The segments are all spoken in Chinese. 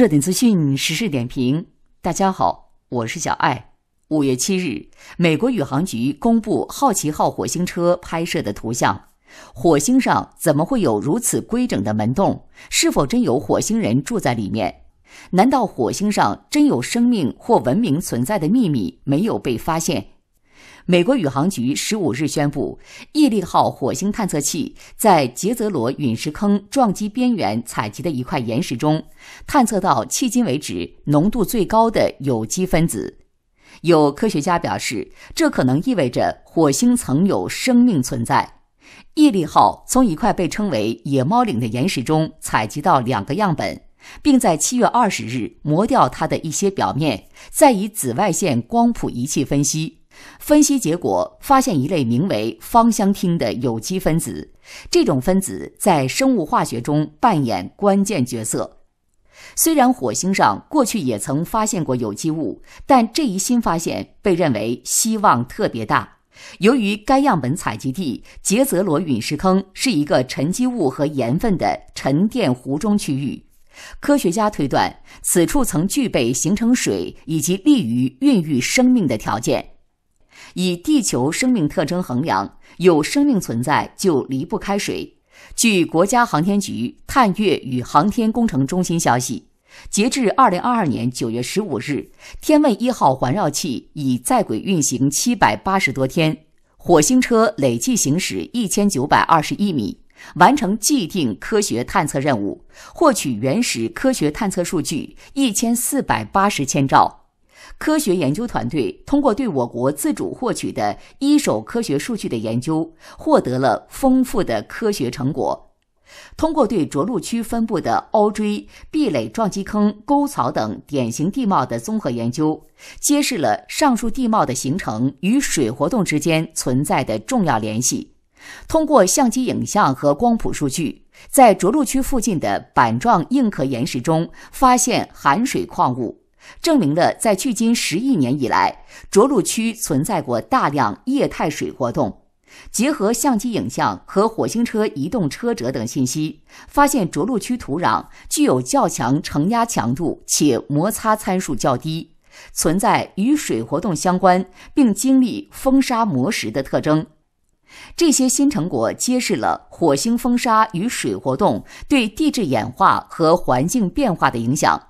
热点资讯，时事点评。大家好，我是小艾。五月七日，美国宇航局公布好奇号火星车拍摄的图像。火星上怎么会有如此规整的门洞？是否真有火星人住在里面？难道火星上真有生命或文明存在的秘密没有被发现？美国宇航局十五日宣布，毅力号火星探测器在杰泽罗陨石坑撞击边缘采集的一块岩石中，探测到迄今为止浓度最高的有机分子。有科学家表示，这可能意味着火星曾有生命存在。毅力号从一块被称为“野猫岭”的岩石中采集到两个样本，并在七月二十日磨掉它的一些表面，再以紫外线光谱仪器分析。分析结果发现一类名为芳香烃的有机分子。这种分子在生物化学中扮演关键角色。虽然火星上过去也曾发现过有机物，但这一新发现被认为希望特别大。由于该样本采集地杰泽罗陨石坑是一个沉积物和盐分的沉淀湖中区域，科学家推断此处曾具备形成水以及利于孕育生命的条件。以地球生命特征衡量，有生命存在就离不开水。据国家航天局探月与航天工程中心消息，截至二零二二年九月十五日，天问一号环绕器已在轨运行七百八十多天，火星车累计行驶一千九百二十一米，完成既定科学探测任务，获取原始科学探测数据一千四百八十千兆。科学研究团队通过对我国自主获取的一手科学数据的研究，获得了丰富的科学成果。通过对着陆区分布的凹锥、壁垒撞击坑、沟槽等典型地貌的综合研究，揭示了上述地貌的形成与水活动之间存在的重要联系。通过相机影像和光谱数据，在着陆区附近的板状硬壳岩石中发现含水矿物。证明了在距今十亿年以来，着陆区存在过大量液态水活动。结合相机影像和火星车移动车辙等信息，发现着陆区土壤具有较强承压强度且摩擦参数较低，存在与水活动相关并经历风沙磨蚀的特征。这些新成果揭示了火星风沙与水活动对地质演化和环境变化的影响。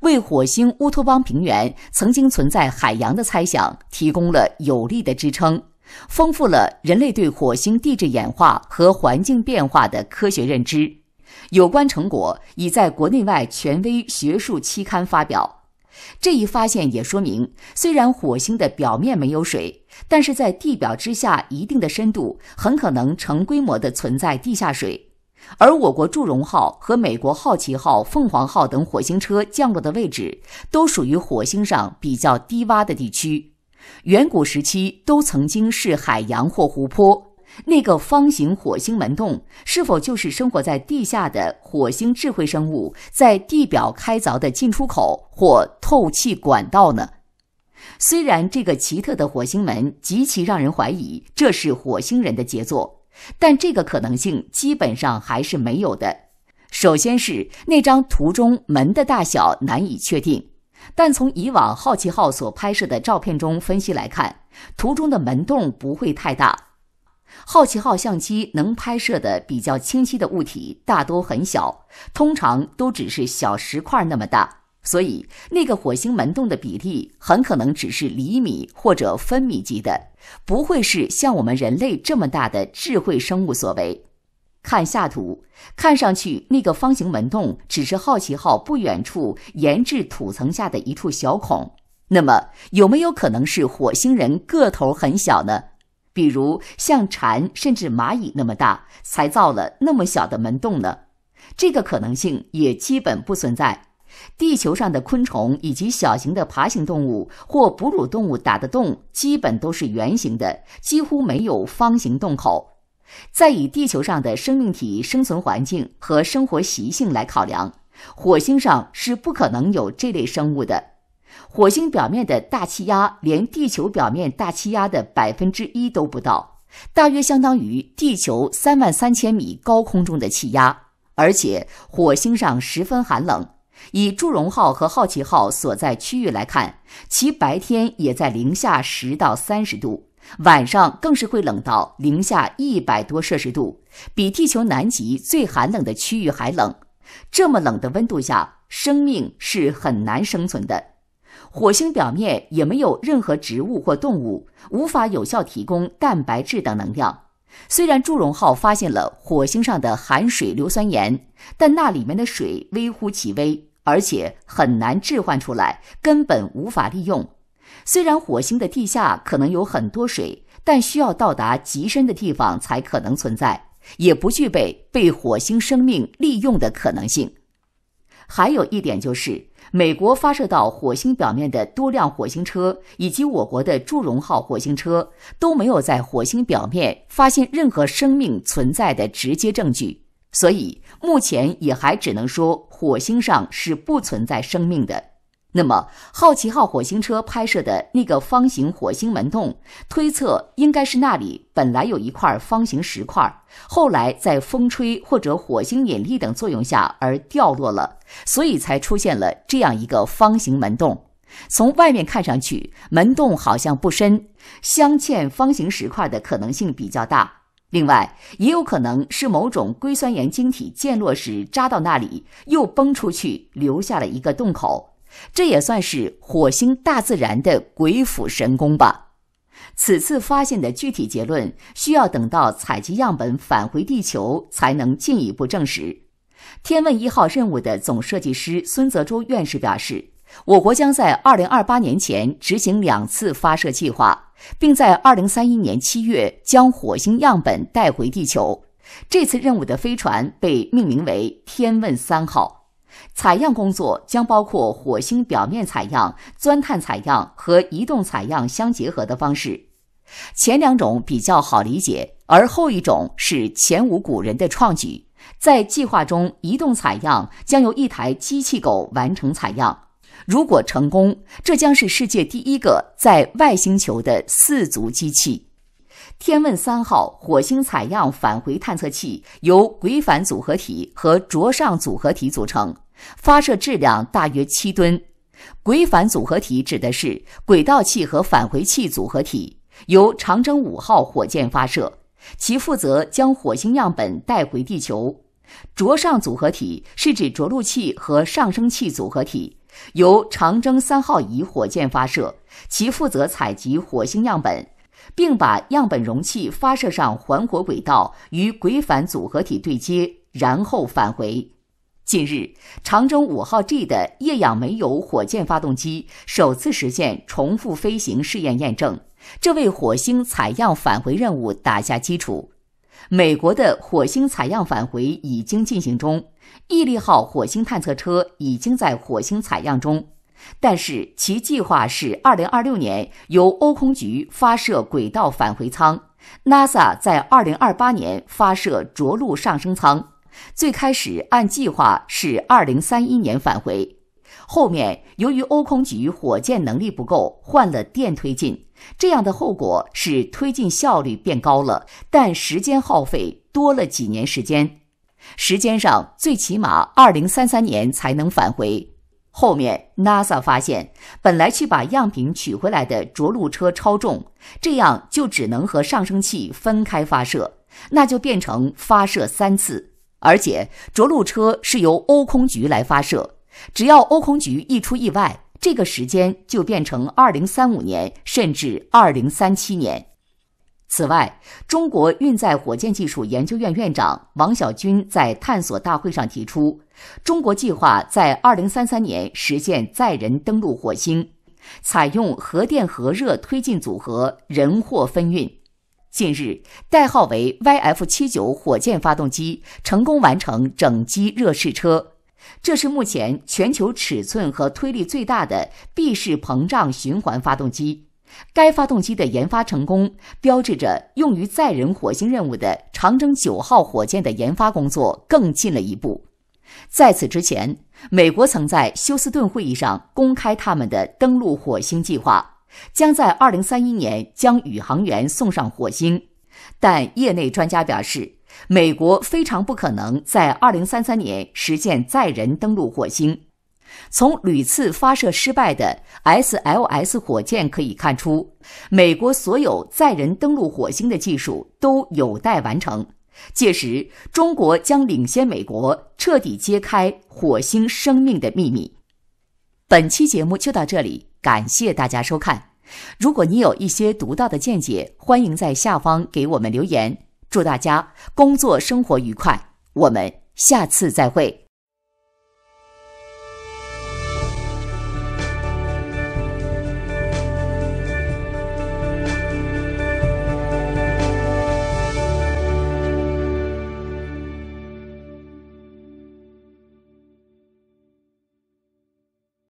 为火星乌托邦平原曾经存在海洋的猜想提供了有力的支撑，丰富了人类对火星地质演化和环境变化的科学认知。有关成果已在国内外权威学术期刊发表。这一发现也说明，虽然火星的表面没有水，但是在地表之下一定的深度，很可能成规模的存在地下水。而我国祝融号和美国好奇号、凤凰号等火星车降落的位置，都属于火星上比较低洼的地区，远古时期都曾经是海洋或湖泊。那个方形火星门洞，是否就是生活在地下的火星智慧生物在地表开凿的进出口或透气管道呢？虽然这个奇特的火星门极其让人怀疑，这是火星人的杰作。但这个可能性基本上还是没有的。首先是那张图中门的大小难以确定，但从以往好奇号所拍摄的照片中分析来看，图中的门洞不会太大。好奇号相机能拍摄的比较清晰的物体大多很小，通常都只是小石块那么大。所以，那个火星门洞的比例很可能只是厘米或者分米级的，不会是像我们人类这么大的智慧生物所为。看下图，看上去那个方形门洞只是好奇号不远处研制土层下的一处小孔。那么，有没有可能是火星人个头很小呢？比如像蝉甚至蚂蚁那么大，才造了那么小的门洞呢？这个可能性也基本不存在。地球上的昆虫以及小型的爬行动物或哺乳动物打的洞，基本都是圆形的，几乎没有方形洞口。再以地球上的生命体生存环境和生活习性来考量，火星上是不可能有这类生物的。火星表面的大气压连地球表面大气压的百分之一都不到，大约相当于地球三万三千米高空中的气压，而且火星上十分寒冷。以祝融号和好奇号所在区域来看，其白天也在零下十到三十度，晚上更是会冷到零下一百多摄氏度，比地球南极最寒冷的区域还冷。这么冷的温度下，生命是很难生存的。火星表面也没有任何植物或动物，无法有效提供蛋白质等能量。虽然祝融号发现了火星上的含水硫酸盐，但那里面的水微乎其微。而且很难置换出来，根本无法利用。虽然火星的地下可能有很多水，但需要到达极深的地方才可能存在，也不具备被火星生命利用的可能性。还有一点就是，美国发射到火星表面的多辆火星车，以及我国的祝融号火星车，都没有在火星表面发现任何生命存在的直接证据。所以目前也还只能说，火星上是不存在生命的。那么，好奇号火星车拍摄的那个方形火星门洞，推测应该是那里本来有一块方形石块，后来在风吹或者火星引力等作用下而掉落了，所以才出现了这样一个方形门洞。从外面看上去，门洞好像不深，镶嵌方形石块的可能性比较大。另外，也有可能是某种硅酸盐晶体溅落时扎到那里，又崩出去，留下了一个洞口。这也算是火星大自然的鬼斧神工吧。此次发现的具体结论需要等到采集样本返回地球才能进一步证实。天问一号任务的总设计师孙泽洲院士表示。我国将在二零二八年前执行两次发射计划，并在二零三一年七月将火星样本带回地球。这次任务的飞船被命名为“天问三号”。采样工作将包括火星表面采样、钻探采样和移动采样相结合的方式。前两种比较好理解，而后一种是前无古人的创举。在计划中，移动采样将由一台机器狗完成采样。如果成功，这将是世界第一个在外星球的四足机器。天问三号火星采样返回探测器由轨返组合体和着上组合体组成，发射质量大约七吨。轨返组合体指的是轨道器和返回器组合体，由长征五号火箭发射，其负责将火星样本带回地球。着上组合体是指着陆器和上升器组合体。由长征三号乙火箭发射，其负责采集火星样本，并把样本容器发射上环火轨道，与轨返组合体对接，然后返回。近日，长征五号 G 的液氧煤油火箭发动机首次实现重复飞行试验验证，这为火星采样返回任务打下基础。美国的火星采样返回已经进行中，毅力号火星探测车已经在火星采样中，但是其计划是2026年由欧空局发射轨道返回舱，NASA 在2028年发射着陆上升舱，最开始按计划是2031年返回，后面由于欧空局火箭能力不够，换了电推进。这样的后果是推进效率变高了，但时间耗费多了几年时间。时间上最起码二零三三年才能返回。后面 NASA 发现，本来去把样品取回来的着陆车超重，这样就只能和上升器分开发射，那就变成发射三次。而且着陆车是由欧空局来发射，只要欧空局一出意外。这个时间就变成二零三五年，甚至二零三七年。此外，中国运载火箭技术研究院院长王小军在探索大会上提出，中国计划在二零三三年实现载人登陆火星，采用核电核热推进组合，人货分运。近日，代号为 YF 七九火箭发动机成功完成整机热试车。这是目前全球尺寸和推力最大的闭式膨胀循环发动机。该发动机的研发成功，标志着用于载人火星任务的长征九号火箭的研发工作更近了一步。在此之前，美国曾在休斯顿会议上公开他们的登陆火星计划，将在2031年将宇航员送上火星。但业内专家表示。美国非常不可能在二零三三年实现载人登陆火星。从屡次发射失败的 SLS 火箭可以看出，美国所有载人登陆火星的技术都有待完成。届时，中国将领先美国，彻底揭开火星生命的秘密。本期节目就到这里，感谢大家收看。如果你有一些独到的见解，欢迎在下方给我们留言。祝大家工作生活愉快！我们下次再会。